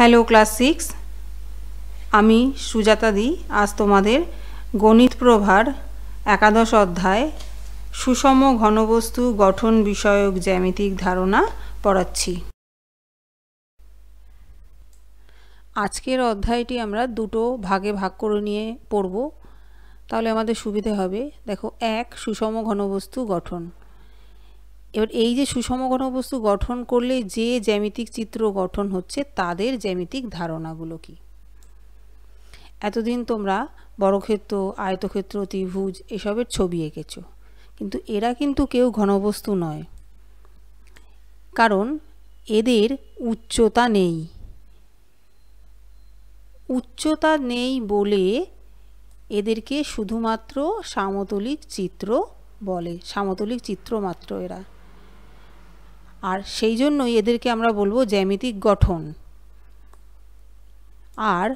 hello class six আমি সুজাতা দি আজ তোমাদের গণিত প্রভার একাদশ অধ্যায় সুষম ঘনবস্তু গঠন বিষয়ক জ্যামিতিক ধারণা পড়াচ্ছি আজকের অধ্যায়টি আমরা দুটো ভাগে ভাগ করে নিয়ে পড়ব তাহলে আমাদের সুবিধে হবে দেখো এক সুষম ঘনবস্তু গঠন এবার এই যে সুষম ঘনবস্তু গঠন করলে যে জ্যামিতিক চিত্র গঠন হচ্ছে তাদের জ্যামিতিক ধারণাগুলো কি এতদিন তোমরা বড়ক্ষেত্র আয়তক্ষেত্র ত্রিভুজ এসবের ছবি এঁকেছো কিন্তু এরা কিন্তু কেউ ঘনবস্তু নয় কারণ এদের উচ্চতা নেই উচ্চতা নেই বলে এদেরকে শুধুমাত্র সামতলিক চিত্র বলে সামতলিক চিত্র মাত্র এরা আর সেই জন্যই এদেরকে আমরা বলবো জ্যামিতিক গঠন আর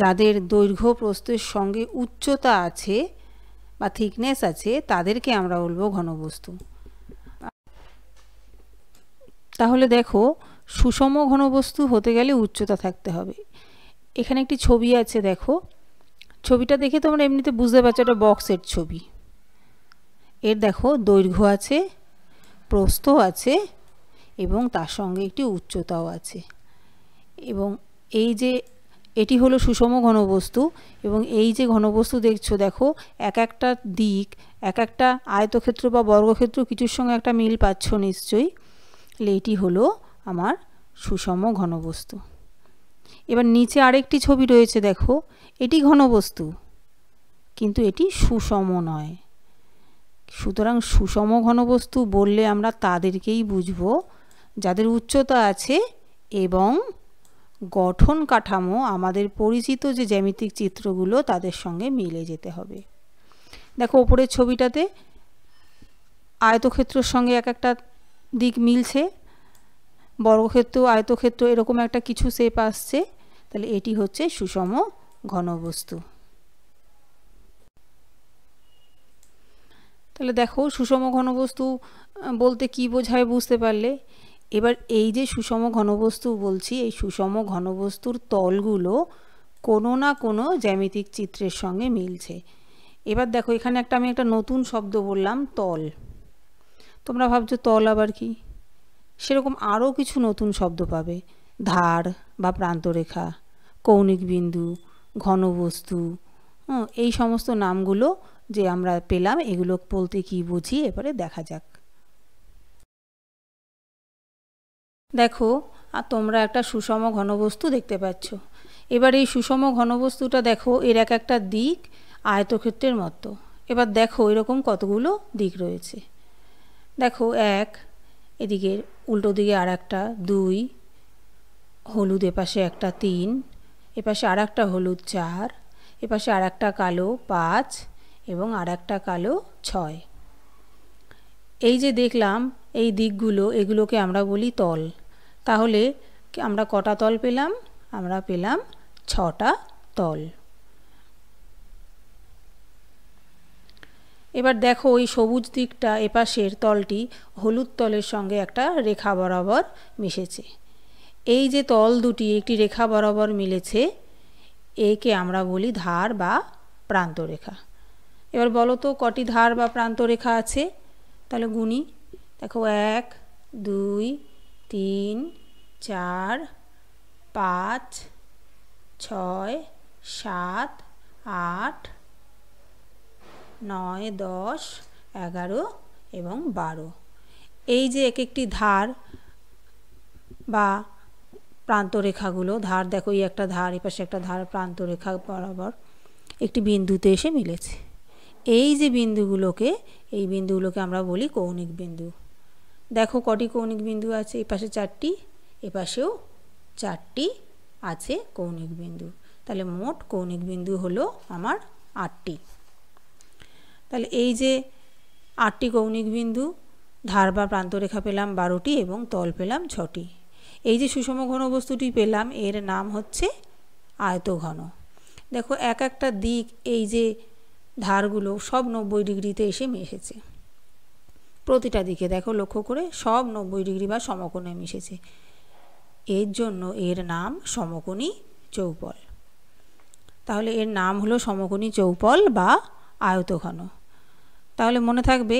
যাদের দৈর্ঘ্য প্রস্তের সঙ্গে উচ্চতা আছে বা থিকনেস আছে তাদেরকে আমরা বলবো ঘনবস্তু তাহলে দেখো সুষম ঘনবস্তু হতে গেলে উচ্চতা থাকতে হবে এখানে একটি ছবি আছে দেখো ছবিটা দেখে তোমরা এমনিতে বুঝতে পারছো একটা বক্সের ছবি এর দেখো দৈর্ঘ্য আছে প্রস্থ আছে এবং তার সঙ্গে একটি উচ্চতাও আছে এবং এই যে এটি হলো সুষম ঘনবস্তু এবং এই যে ঘনবস্তু দেখছো দেখো এক একটা দিক এক একটা আয়তক্ষেত্র বা বর্গক্ষেত্র কিছুর সঙ্গে একটা মিল পাচ্ছ নিশ্চয়ই এটি হলো আমার সুষম ঘনবস্তু এবার নিচে আরেকটি ছবি রয়েছে দেখো এটি ঘনবস্তু কিন্তু এটি সুষম নয় সুতরাং সুষম ঘনবস্তু বললে আমরা তাদেরকেই বুঝবো যাদের উচ্চতা আছে এবং গঠন কাঠামো আমাদের পরিচিত যে জ্যামিতিক চিত্রগুলো তাদের সঙ্গে মিলে যেতে হবে দেখো ওপরের ছবিটাতে আয়তক্ষেত্রর সঙ্গে এক একটা দিক মিলছে বর্গক্ষেত্র আয়তক্ষেত্র এরকম একটা কিছু শেপ আসছে তাহলে এটি হচ্ছে সুষম ঘনবস্তু তাহলে দেখো সুষম ঘনবস্তু বলতে কি বোঝায় বুঝতে পারলে এবার এই যে সুষম ঘনবস্তু বলছি এই সুষম ঘনবস্তুর তলগুলো কোনো না কোনো জ্যামিতিক চিত্রের সঙ্গে মিলছে এবার দেখো এখানে একটা আমি একটা নতুন শব্দ বললাম তল তোমরা ভাবছো তল আবার কি সেরকম আরও কিছু নতুন শব্দ পাবে ধার বা প্রান্তরেখা কৌণিক বিন্দু ঘনবস্তু এই সমস্ত নামগুলো যে আমরা পেলাম এগুলো বলতে কি বুঝি এবারে দেখা যাক দেখো তোমরা একটা সুষম ঘনবস্তু দেখতে পাচ্ছ এবার এই সুষম ঘনবস্তুটা দেখো এর এক একটা দিক আয়তক্ষেত্রের মতো এবার দেখো এরকম কতগুলো দিক রয়েছে দেখো এক এদিকে উল্টো দিকে আর একটা দুই হলুদ এপাশে একটা তিন এপাশে আর একটা হলুদ চার এপাশে আর একটা কালো পাঁচ এবং আর একটা কালো ছয় এই যে দেখলাম এই দিকগুলো এগুলোকে আমরা বলি তল তাহলে আমরা কটা তল পেলাম আমরা পেলাম ছটা তল এবার দেখো ওই সবুজ দিকটা এপাশের তলটি হলুদ তলের সঙ্গে একটা রেখা বরাবর মিশেছে এই যে তল দুটি একটি রেখা বরাবর মিলেছে একে আমরা বলি ধার বা প্রান্তরেখা এবার বলো তো কটি ধার বা প্রান্তরেখা আছে তাহলে গুণি দেখো এক দুই তিন চার পাঁচ ছয় সাত আট নয় দশ এগারো এবং বারো এই যে এক একটি ধার বা প্রান্তরেখাগুলো ধার দেখো এই একটা ধার এপাশে একটা ধার প্রান্তরেখা বরাবর একটি বিন্দুতে এসে মিলেছে এই যে বিন্দুগুলোকে এই বিন্দুগুলোকে আমরা বলি কৌণিক বিন্দু দেখো কটি কৌণিক বিন্দু আছে এই পাশে চারটি এপাশেও চারটি আছে কৌণিক বিন্দু তাহলে মোট কৌণিক বিন্দু হলো আমার আটটি তাহলে এই যে আটটি কৌণিক বিন্দু ধার বা প্রান্তরেখা পেলাম বারোটি এবং তল পেলাম ছটি এই যে সুষম ঘন বস্তুটি পেলাম এর নাম হচ্ছে আয়তঘন দেখো এক একটা দিক এই যে ধারগুলো সব নব্বই ডিগ্রিতে এসে মিশেছে প্রতিটা দিকে দেখো লক্ষ্য করে সব নব্বই ডিগ্রি বা সমকোণে মিশেছে এর জন্য এর নাম সমকোণী চৌপল তাহলে এর নাম হলো সমকোণী চৌপল বা আয়তঘন তাহলে মনে থাকবে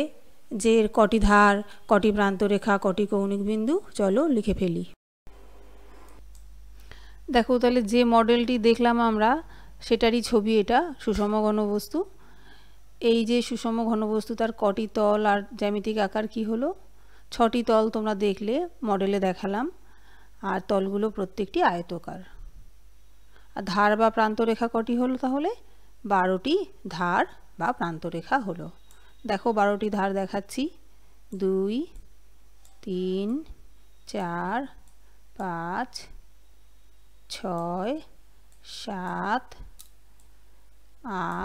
যে এর কটি ধার কটি প্রান্তরেখা কটি কৌণিক বিন্দু চলো লিখে ফেলি দেখো তাহলে যে মডেলটি দেখলাম আমরা সেটারই ছবি এটা সুষম বস্তু এই যে সুষম ঘনবস্তু তার কটি তল আর জ্যামিতিক আকার কি হলো ছটি তল তোমরা দেখলে মডেলে দেখালাম আর তলগুলো প্রত্যেকটি আয়তকার আর ধার বা প্রান্তরেখা কটি হলো তাহলে বারোটি ধার বা প্রান্তরেখা হলো দেখো বারোটি ধার দেখাচ্ছি দুই তিন চার পাঁচ ছয় সাত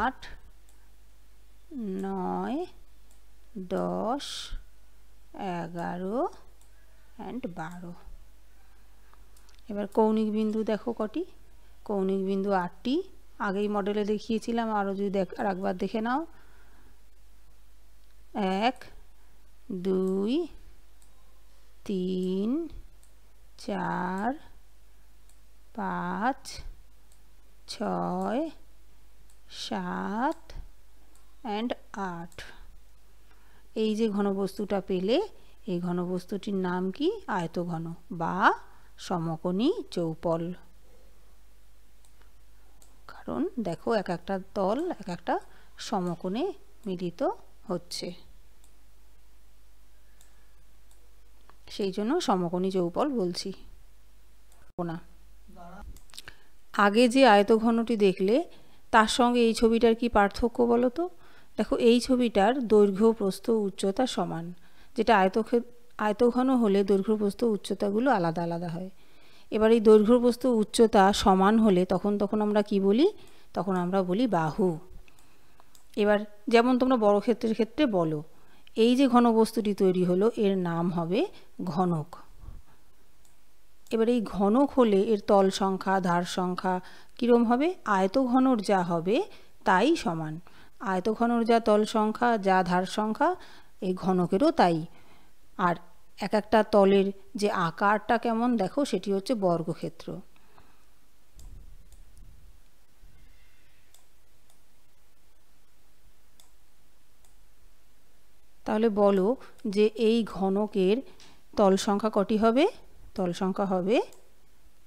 আট নয় দশ এগারো অ্যান্ড বারো এবার কৌণিক বিন্দু দেখো কটি কৌণিক বিন্দু আটটি আগেই মডেলে দেখিয়েছিলাম আরও যদি দেখ আর একবার দেখে নাও এক দুই তিন চার পাঁচ ছয় সাত অ্যান্ড আট এই যে ঘনবস্তুটা পেলে এই ঘনবস্তুটির নাম কি আয়তঘন বা সমকোণী চৌপল কারণ দেখো এক একটা তল এক একটা সমকোণে মিলিত হচ্ছে সেই জন্য সমকোণী চৌপল বলছি না আগে যে আয়তঘনটি দেখলে তার সঙ্গে এই ছবিটার কি পার্থক্য বলো তো দেখো এই ছবিটার দৈর্ঘ্য প্রস্থ উচ্চতা সমান যেটা আয়ত আয়তঘন হলে দৈর্ঘ্য প্রস্থ উচ্চতাগুলো আলাদা আলাদা হয় এবার এই দৈর্ঘ্য প্রস্থ উচ্চতা সমান হলে তখন তখন আমরা কি বলি তখন আমরা বলি বাহু এবার যেমন তোমরা ক্ষেত্রের ক্ষেত্রে বলো এই যে ঘনবস্তুটি তৈরি হলো এর নাম হবে ঘনক এবার এই ঘনক হলে এর তল সংখ্যা ধার সংখ্যা কীরম হবে আয়ত ঘনর যা হবে তাই সমান আয়ত ঘনর যা তল সংখ্যা যা ধার সংখ্যা এই ঘনকেরও তাই আর এক একটা তলের যে আকারটা কেমন দেখো সেটি হচ্ছে বর্গক্ষেত্র তাহলে বলো যে এই ঘনকের তল সংখ্যা কটি হবে তল সংখ্যা হবে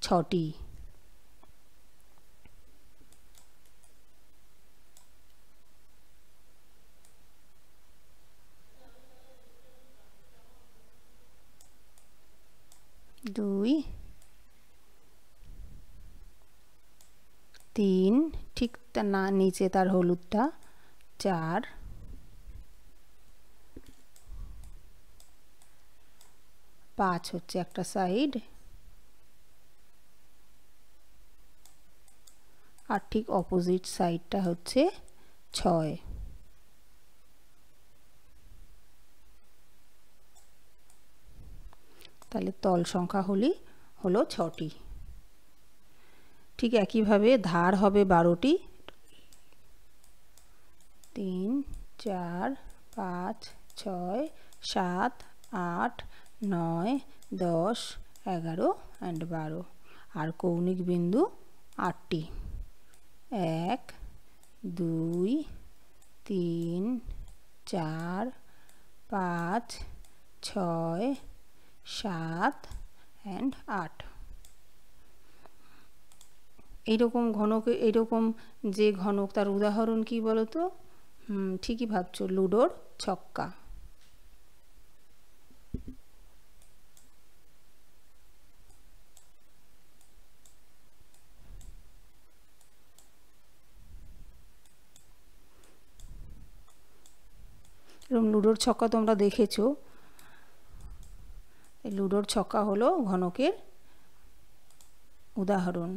ছটি দুই তিন ঠিক না নিচে তার হলুদটা চার পাঁচ হচ্ছে একটা সাইড আর ঠিক অপোজিট সাইডটা হচ্ছে ছয় তাহলে তল সংখ্যা হলি হলো ছটি ঠিক একইভাবে ধার হবে বারোটি তিন চার পাঁচ ছয় সাত আট নয় দশ এগারো অ্যান্ড বারো আর কৌণিক বিন্দু আটটি এক দুই তিন চার পাঁচ ছয় সাত অ্যান্ড আট এইরকম ঘনক এইরকম যে ঘনক তার উদাহরণ কি বলতো ঠিকই ভাবছো লুডোর ছক্কা এরকম লুডোর ছক্কা তোমরা দেখেছো লুডোর ছক্কা হলো ঘনকের উদাহরণ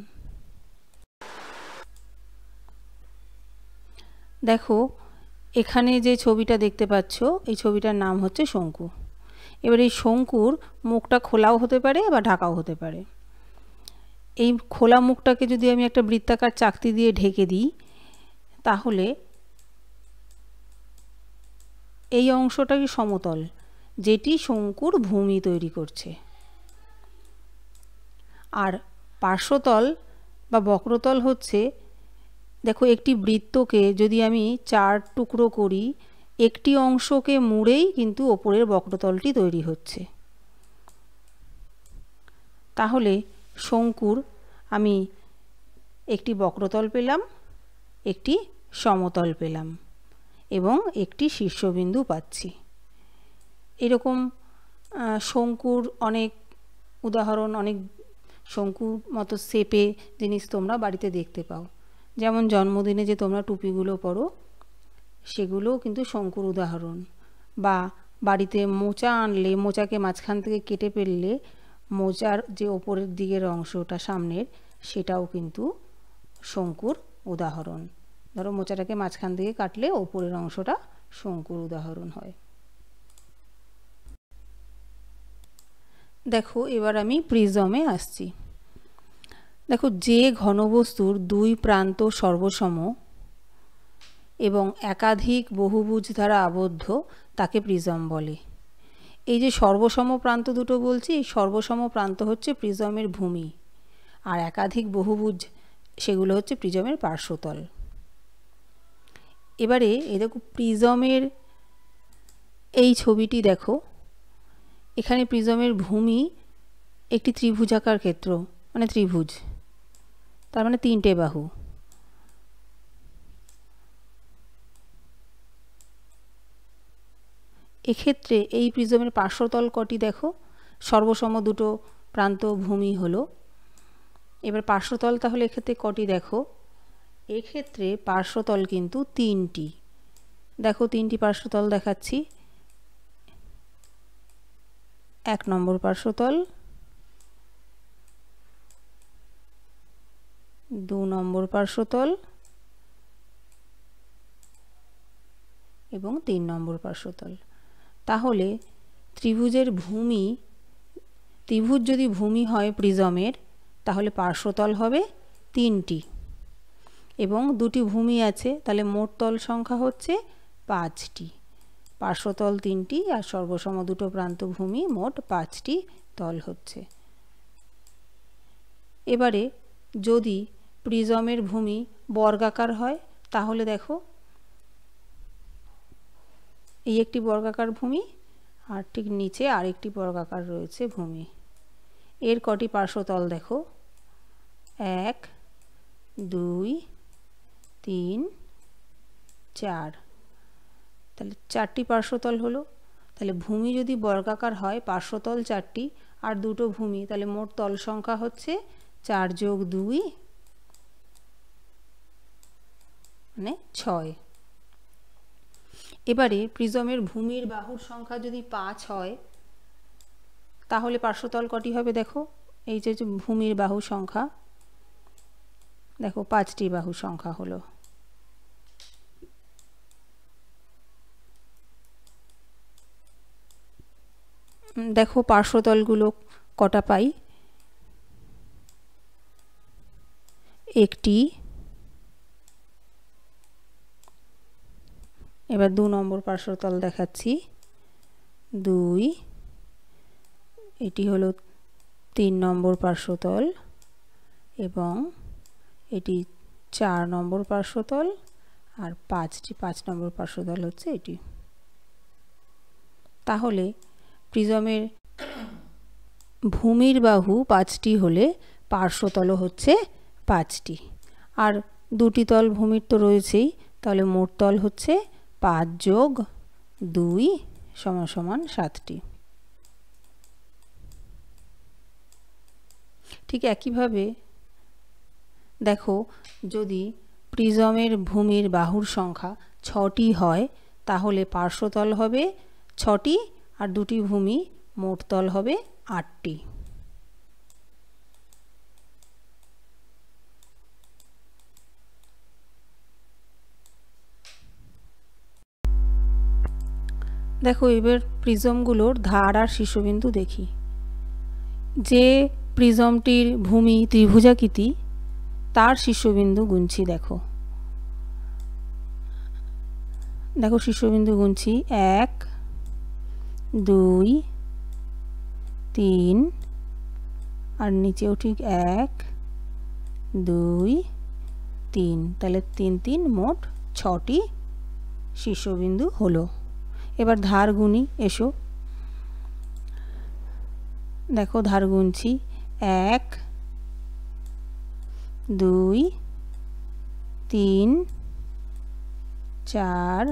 দেখো এখানে যে ছবিটা দেখতে পাচ্ছ এই ছবিটার নাম হচ্ছে শঙ্কু এবার এই শঙ্কুর মুখটা খোলাও হতে পারে বা ঢাকাও হতে পারে এই খোলা মুখটাকে যদি আমি একটা বৃত্তাকার চাকতি দিয়ে ঢেকে দিই তাহলে এই কি সমতল যেটি শঙ্কুর ভূমি তৈরি করছে আর পার্শ্বতল বা বক্রতল হচ্ছে দেখো একটি বৃত্তকে যদি আমি চার টুকরো করি একটি অংশকে মুড়েই কিন্তু ওপরের বক্রতলটি তৈরি হচ্ছে তাহলে শঙ্কুর আমি একটি বক্রতল পেলাম একটি সমতল পেলাম এবং একটি শীর্ষবিন্দু পাচ্ছি এরকম শঙ্কুর অনেক উদাহরণ অনেক শঙ্কুর মতো শেপে জিনিস তোমরা বাড়িতে দেখতে পাও যেমন জন্মদিনে যে তোমরা টুপিগুলো পরো সেগুলো কিন্তু শঙ্কুর উদাহরণ বা বাড়িতে মোচা আনলে মোচাকে মাঝখান থেকে কেটে ফেললে মোচার যে ওপরের দিকের অংশটা সামনের সেটাও কিন্তু শঙ্কুর উদাহরণ ধরো মোচাটাকে মাঝখান থেকে কাটলে ওপরের অংশটা শঙ্কুর উদাহরণ হয় দেখো এবার আমি প্রিজমে আসছি দেখো যে ঘনবস্তুর দুই প্রান্ত সর্বসম এবং একাধিক বহুভুজ দ্বারা আবদ্ধ তাকে প্রিজম বলে এই যে সর্বসম প্রান্ত দুটো বলছি এই সর্বসম প্রান্ত হচ্ছে প্রিজমের ভূমি আর একাধিক বহুভুজ সেগুলো হচ্ছে প্রিজমের পার্শ্বতল এবারে এ দেখো প্রিজমের এই ছবিটি দেখো এখানে প্রিজমের ভূমি একটি ত্রিভুজাকার ক্ষেত্র মানে ত্রিভুজ তার মানে তিনটে বাহু এক্ষেত্রে এই প্রিজমের পার্শ্বতল কটি দেখো সর্বসম দুটো প্রান্ত ভূমি হলো এবার পার্শ্বতল তাহলে এক্ষেত্রে কটি দেখো এক্ষেত্রে পার্শ্বতল কিন্তু তিনটি দেখো তিনটি পার্শ্বতল দেখাচ্ছি এক নম্বর পার্শ্বতল দু নম্বর পার্শ্বতল এবং তিন নম্বর পার্শ্বতল তাহলে ত্রিভুজের ভূমি ত্রিভুজ যদি ভূমি হয় প্রিজমের তাহলে পার্শ্বতল হবে তিনটি এবং দুটি ভূমি আছে তাহলে মোট তল সংখ্যা হচ্ছে পাঁচটি পার্শ্বতল তিনটি আর সর্বসম দুটো প্রান্তভূমি মোট পাঁচটি তল হচ্ছে এবারে যদি প্রিজমের ভূমি বর্গাকার হয় তাহলে দেখো এই একটি বর্গাকার ভূমি আর ঠিক নিচে আরেকটি বর্গাকার রয়েছে ভূমি এর কটি পার্শ্বতল দেখো এক দুই তিন চার তাহলে চারটি পার্শ্বতল হলো তাহলে ভূমি যদি বর্গাকার হয় পার্শ্বতল চারটি আর দুটো ভূমি তাহলে মোট তল সংখ্যা হচ্ছে চার যোগ দুই মানে ছয় এবারে প্রিজমের ভূমির বাহুর সংখ্যা যদি পাঁচ হয় তাহলে পার্শ্বতল কটি হবে দেখো এই যে ভূমির বাহু সংখ্যা দেখো পাঁচটি বাহু সংখ্যা হলো দেখো পার্শ্বতলগুলো কটা পাই একটি এবার দু নম্বর পার্শ্বতল দেখাচ্ছি দুই এটি হলো তিন নম্বর পার্শ্বতল এবং এটি চার নম্বর পার্শ্বতল আর পাঁচটি পাঁচ নম্বর পার্শ্বতল হচ্ছে এটি তাহলে প্রিজমের ভূমির বাহু পাঁচটি হলে পার্শ্বতল হচ্ছে পাঁচটি আর দুটি তল ভূমির তো রয়েছেই তাহলে মোট তল হচ্ছে পাঁচ যোগ দুই সমান সমান সাতটি ঠিক একইভাবে দেখো যদি প্রিজমের ভূমির বাহুর সংখ্যা ছটি হয় তাহলে পার্শ্বতল হবে ছটি আর দুটি ভূমি মোট তল হবে আটটি দেখো এবার প্রিজমগুলোর ধার আর শীর্ষবিন্দু দেখি যে প্রিজমটির ভূমি ত্রিভুজাকৃতি তার শীর্ষবিন্দু গুনছি দেখো দেখো শীর্ষবিন্দু গুনছি এক দুই তিন আর নিচেও ঠিক এক দুই তিন তাহলে তিন তিন মোট ছটি শীর্ষবিন্দু হলো এবার ধার গুনি এসো দেখো ধার গুনছি এক দুই তিন চার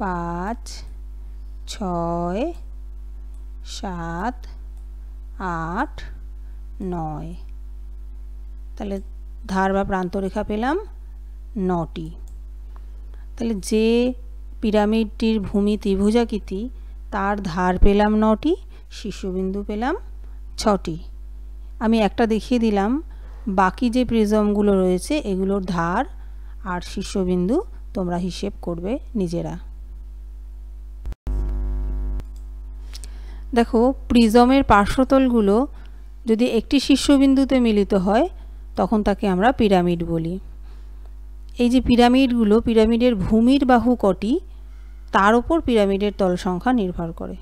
পাঁচ ছয় সাত আট নয় তাহলে ধার বা প্রান্তরেখা পেলাম নটি তাহলে যে পিরামিডটির ভূমি ত্রিভুজাকৃতি তার ধার পেলাম নটি শীর্ষবিন্দু পেলাম ছটি আমি একটা দেখিয়ে দিলাম বাকি যে প্রিজমগুলো রয়েছে এগুলোর ধার আর শীর্ষবিন্দু তোমরা হিসেব করবে নিজেরা দেখো প্রিজমের পার্শ্বতলগুলো যদি একটি শীর্ষবিন্দুতে মিলিত হয় তখন তাকে আমরা পিরামিড বলি এই যে পিরামিডগুলো পিরামিডের ভূমির বাহু কটি তার ওপর পিরামিডের তল সংখ্যা নির্ভর করে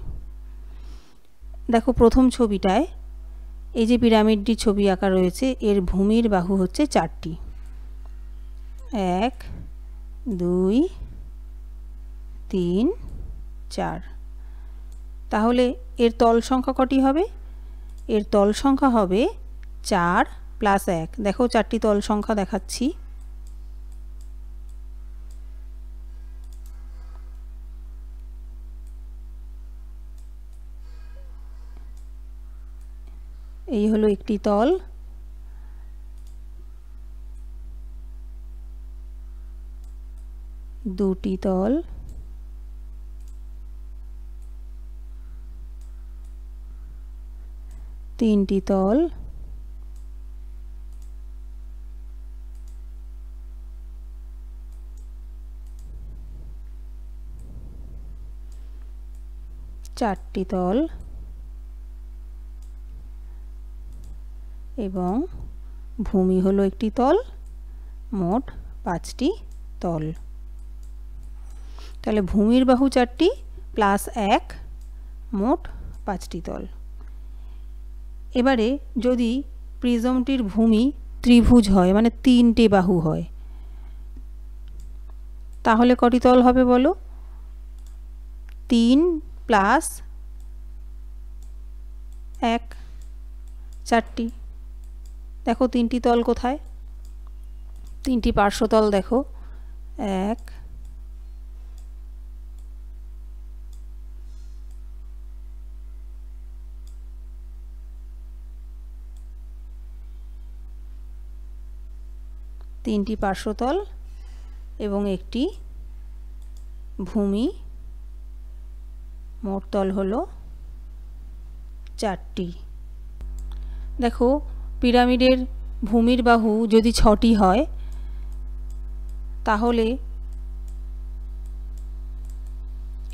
দেখো প্রথম ছবিটায় এই যে পিরামিডটি ছবি আঁকা রয়েছে এর ভূমির বাহু হচ্ছে চারটি এক দুই তিন চার তাহলে এর তল সংখ্যা কটি হবে এর তল সংখ্যা হবে চার প্লাস এক দেখো চারটি তল সংখ্যা দেখাচ্ছি এই হলো একটি তল দুটি তল তিনটি তল চারটি তল এবং ভূমি হলো একটি তল মোট পাঁচটি তল তাহলে ভূমির বাহু চারটি প্লাস এক মোট পাঁচটি তল এবারে যদি প্রিজমটির ভূমি ত্রিভুজ হয় মানে তিনটে বাহু হয় তাহলে কটি তল হবে বলো তিন প্লাস এক চারটি দেখো তিনটি তল কোথায় তিনটি পার্শ্বতল দেখো এক তিনটি পার্শ্বতল এবং একটি ভূমি মোট তল হলো চারটি দেখো পিরামিডের ভূমির বাহু যদি ছটি হয় তাহলে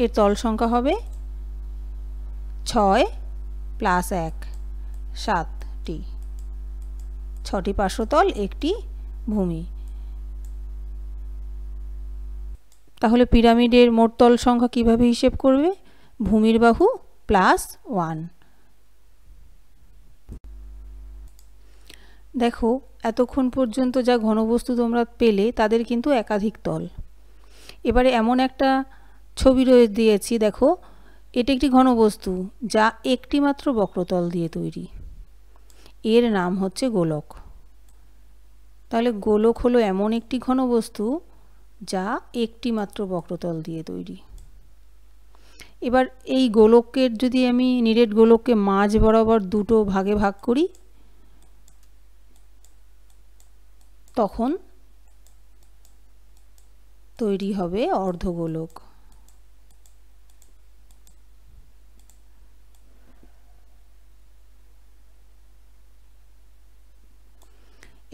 এর তল সংখ্যা হবে ছয় প্লাস এক সাতটি ছটি পার্শ্বতল একটি ভূমি তাহলে পিরামিডের মোট তল সংখ্যা কিভাবে হিসেব করবে ভূমির বাহু প্লাস ওয়ান দেখো এতক্ষণ পর্যন্ত যা ঘনবস্তু তোমরা পেলে তাদের কিন্তু একাধিক তল এবারে এমন একটা ছবি রয়ে দিয়েছি দেখো এটি একটি ঘনবস্তু যা একটিমাত্র বক্রতল দিয়ে তৈরি এর নাম হচ্ছে গোলক তাহলে গোলক হলো এমন একটি ঘনবস্তু যা একটি মাত্র বক্রতল দিয়ে তৈরি এবার এই গোলকের যদি আমি নিরেট গোলককে মাঝ বরাবর দুটো ভাগে ভাগ করি তখন তৈরি হবে অর্ধগোলক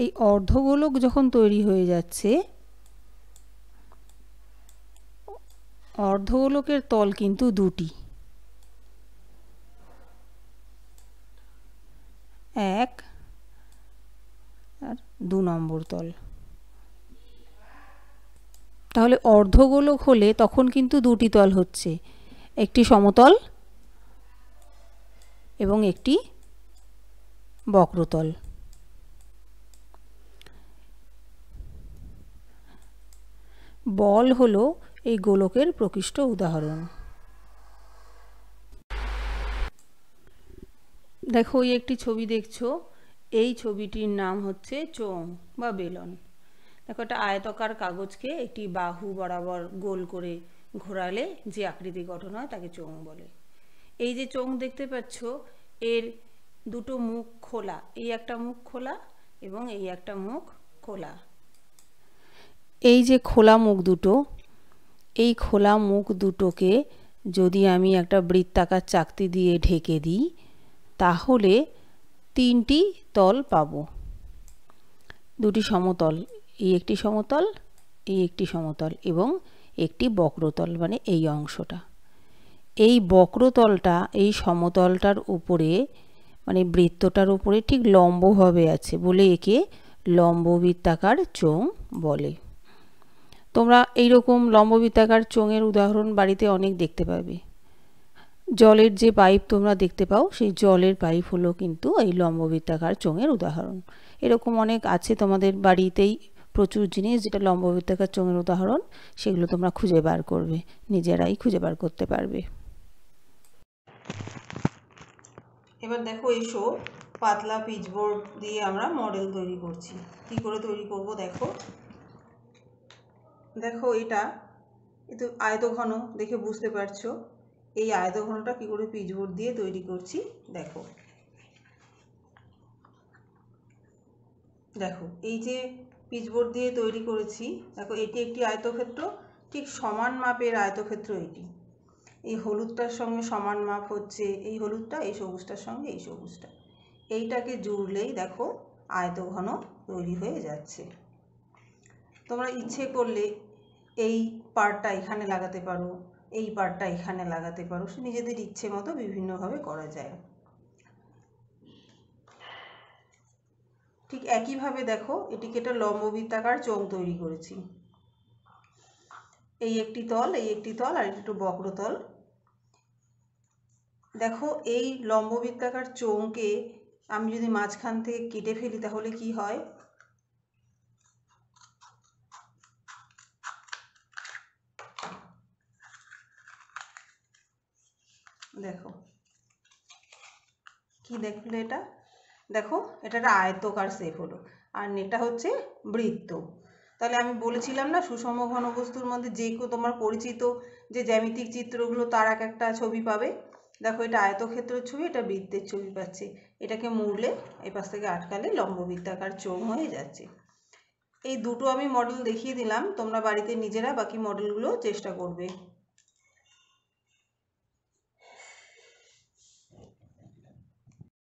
এই অর্ধগোলক যখন তৈরি হয়ে যাচ্ছে অর্ধগোলকের তল কিন্তু দুটি এক আর দু নম্বর তল তাহলে অর্ধগোলক হলে তখন কিন্তু দুটি তল হচ্ছে একটি সমতল এবং একটি বক্রতল বল হলো এই গোলকের প্রকৃষ্ট উদাহরণ দেখো এই একটি ছবি দেখছো এই ছবিটির নাম হচ্ছে চোং বা বেলন দেখো একটা আয়তকার কাগজকে একটি বাহু বরাবর গোল করে ঘোরালে যে আকৃতি গঠন হয় তাকে চোং বলে এই যে চোং দেখতে পাচ্ছ এর দুটো মুখ খোলা এই একটা মুখ খোলা এবং এই একটা মুখ খোলা এই যে খোলা মুখ দুটো এই খোলা মুখ দুটোকে যদি আমি একটা বৃত্তাকার চাকতি দিয়ে ঢেকে দিই তাহলে তিনটি তল পাব দুটি সমতল এই একটি সমতল এই একটি সমতল এবং একটি বক্রতল মানে এই অংশটা এই বক্রতলটা এই সমতলটার উপরে মানে বৃত্তটার উপরে ঠিক লম্বভাবে আছে বলে একে লম্ববৃত্তাকার চোঙ বলে তোমরা এই রকম লম্ববৃত্তাকার চোঙের উদাহরণ বাড়িতে অনেক দেখতে পাবে জলের যে পাইপ তোমরা দেখতে পাও সেই জলের পাইপ হলো কিন্তু এই লম্ববৃত্তাকার চোঙের উদাহরণ এরকম অনেক আছে তোমাদের বাড়িতেই প্রচুর জিনিস যেটা লম্ববৃত্তাকার চোঙের উদাহরণ সেগুলো তোমরা খুঁজে বার করবে নিজেরাই খুঁজে বার করতে পারবে এবার দেখো এসো পাতলা পিচবোর্ড দিয়ে আমরা মডেল তৈরি করছি কী করে তৈরি করব দেখো দেখো এটা এতে আয়তঘন দেখে বুঝতে পারছো এই আয়তঘনটা কি করে পিচবোর্ড দিয়ে তৈরি করছি দেখো দেখো এই যে পিচবোর্ড দিয়ে তৈরি করেছি দেখো এটি একটি আয়তক্ষেত্র ঠিক সমান মাপের আয়তক্ষেত্র এটি এই হলুদটার সঙ্গে সমান মাপ হচ্ছে এই হলুদটা এই সবুজটার সঙ্গে এই সবুজটা এইটাকে জুড়লেই দেখো আয়তঘন তৈরি হয়ে যাচ্ছে তোমরা ইচ্ছে করলে এই পার্টটা এখানে লাগাতে পারো এই পার্টটা এখানে লাগাতে পারো নিজেদের ইচ্ছে মতো বিভিন্নভাবে করা যায় ঠিক একইভাবে দেখো এটিকে একটা লম্ববৃত্তাকার চোঙ তৈরি করেছি এই একটি তল এই একটি তল আর একটু বক্রতল দেখো এই লম্ববৃত্তাকার চোঙকে আমি যদি মাঝখান থেকে কেটে ফেলি তাহলে কি হয় দেখো কি দেখলে এটা দেখো এটা একটা আয়তকার শেপ হলো আর এটা হচ্ছে বৃত্ত তাহলে আমি বলেছিলাম না সুষম ঘন বস্তুর মধ্যে যে কেউ তোমার পরিচিত যে জ্যামিতিক চিত্রগুলো তার এক একটা ছবি পাবে দেখো এটা আয়তক্ষেত্রের ছবি এটা বৃত্তের ছবি পাচ্ছে এটাকে মুড়লে এপাশ থেকে আটকালে লম্ববৃত্তাকার চোখ হয়ে যাচ্ছে এই দুটো আমি মডেল দেখিয়ে দিলাম তোমরা বাড়িতে নিজেরা বাকি মডেলগুলো চেষ্টা করবে